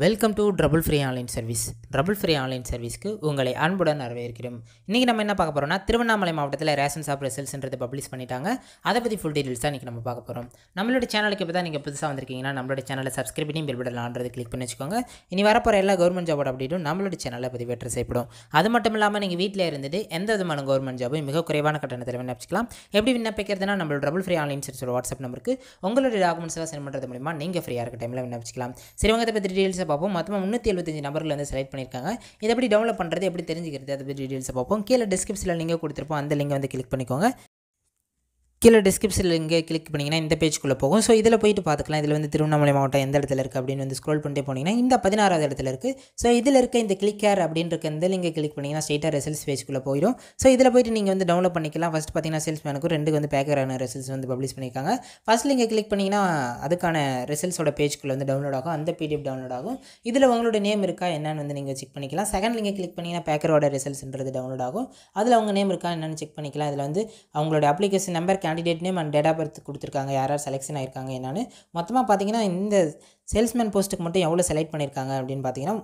welcome to trouble free online service trouble free online சர்வீஸ்க்கு உங்களை அன்புடன் வரவேற்கிறோம் இன்றைக்கி நம்ம என்ன பார்க்க போகிறோம்னா திருவண்ணாமலை மாவட்டத்தில் ரேஷன் ஷாப் ரிசல்ட்ஸ்ன்றது பப்ளிஷ் பண்ணிட்டாங்க அதை பற்றி ஃபுல் டீட்டெயில்ஸ் தான் இன்றைக்கி நம்ம பார்க்க போகிறோம் நம்மளோட சேனலுக்கு இப்போ தான் நீங்கள் புதுசாக வந்திருக்கீங்கன்னா நம்மளோட சேனலை சப்ஸ்கிரைப் பண்ணி பெல் பட்டன் கிளிக் பண்ணி வச்சுக்கோங்க இனி வரப்போகிற எல்லா கவர்மெண்ட் ஜாபோட அப்படின்னு நம்மளோட சேனலை பற்றி வெற்றி செய்யப்படும் அது மட்டும் இல்லாமல் நீங்கள் வீட்டில் இருந்துட்டு எந்த விதமான கவர்மெண்ட் ஜாபும் மிக குறைவான கட்டணத்தில் விண்ணப்பிச்சிக்கலாம் எப்படி விண்ணப்பிக்கிறதுனா நம்மளோட ட்ரபுள் ஃப்ரீ ஆன்லைன் சர்வீஸோட வாட்ஸ்அப் நம்பருக்கு உங்களோட டாக்குமெண்ட்ஸ் எல்லாம் சென்ட் பண்ணுறது மூலிமா நீங்கள் ஃப்ரீயாக இருக்க டைமில் விண்ணப்பிச்சிக்கலாம் சரி உங்க பற்றி டீட்டெயில்ஸ் டீட்டெயில்ஸை பார்ப்போம் மொத்தமாக முந்நூற்றி எழுபத்தஞ்சு நம்பரில் வந்து செலக்ட் பண்ணியிருக்காங்க இதை எப்படி டவுன்லோட் பண்ணுறது எப்படி தெரிஞ்சுக்கிறது அதை பற்றி டீட்டெயில்ஸை பார்ப்போம் கீழே டிஸ்கிரிப்ஷனில் லிங்க் கொடுத்துருப்போம் அந்த லிங்கை வந்து கிளிக் பண்ணிக்கோங்க கீழே டிஸ்கிரிப்ஷனில் இங்கே கிளிக் பண்ணிங்கன்னா இந்த பேஜ்க்குள்ளே போகும் ஸோ இதில் போயிட்டு பார்த்துக்கலாம் இதில் வந்து திருவண்ணாமலை மாவட்டம் எந்த இடத்துல இருக்குது அப்படின்னு வந்து ஸ்க்ரோல் பண்ணிட்டு போனீங்கன்னா இந்த பதினாறாவது இடத்துல இருக்குது ஸோ இதில் இருக்க இந்த கிளிக் அப்படின்றது அப்படின்னு இந்த லிங்க் கிளிக் பண்ணிங்கன்னா ஸ்ட்ரெயிட்டாக ரிசல்ட்ஸ் பேஜ்க்குள்ளே போயிடும் ஸோ இதில் போயிட்டு நீங்கள் வந்து டவுன்லோட் பண்ணிக்கலாம் ஃபஸ்ட் பார்த்தீங்கன்னா மேனுக்கும் ரெண்டு வந்து பேக்கரான ரிசல்ட்ஸ் வந்து பப்ளிஷ் பண்ணியிருக்காங்க ஃபஸ்ட் லிங்கை கிளிக் பண்ணிங்கன்னா அதுக்கான ரிசல்ட்ஸோட பேஜ்க்குள்ளே வந்து டவுன்லோட் ஆகும் அந்த பிடிஎஃப் டவுன்லோட் ஆகும் இதில் உங்களோட நேம் இருக்கா என்னன்னு வந்து நீங்கள் செக் பண்ணிக்கலாம் செகண்ட் லிங்கை கிளிக் பண்ணிங்கன்னா பேக்கரோட ரிசல்ட்ஸ்ன்றது டவுன்லோட் ஆகும் அதில் அவங்க நேம் இருக்கா என்னென்னு செக் பண்ணிக்கலாம் இதில் வந்து அவங்களோட application number candidate name and date of birth கொடுத்துருக்காங்க யார் யார் செலெக்ஷன் ஆயிருக்காங்க என்னன்னு மொத்தமாக பார்த்தீங்கன்னா இந்த சேல்ஸ்மேன் போஸ்ட்டுக்கு மட்டும் எவ்வளோ செலக்ட் பண்ணியிருக்காங்க அப்படின்னு பார்த்தீங்கன்னா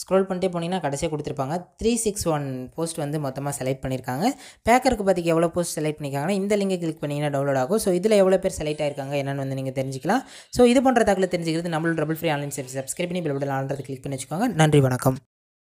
ஸ்க்ரோல் பண்ணிட்டே போனீங்கன்னா கடைசியாக கொடுத்துருப்பாங்க த்ரீ சிக்ஸ் ஒன் போஸ்ட் வந்து மொத்தமாக செலக்ட் பண்ணியிருக்காங்க பேக்கருக்கு பார்த்திக்கு எவ்வளோ போஸ்ட் செலக்ட் பண்ணியிருக்காங்கன்னா இந்த லிங்கை கிளிக் பண்ணிங்கன்னா டவுன்லோட் ஆகும் ஸோ இதில் எவ்வளோ பேர் செலக்ட் ஆயிருக்காங்க என்னென்னு வந்து நீங்கள் தெரிஞ்சிக்கலாம் ஸோ இது பண்ணுற தகவல் தெரிஞ்சுக்கிறது நம்மளோட trouble free online service subscribe பண்ணி பிள்ளை ஆன்றது கிளிக் பண்ணி வச்சுக்கோங்க நன்றி வணக்கம்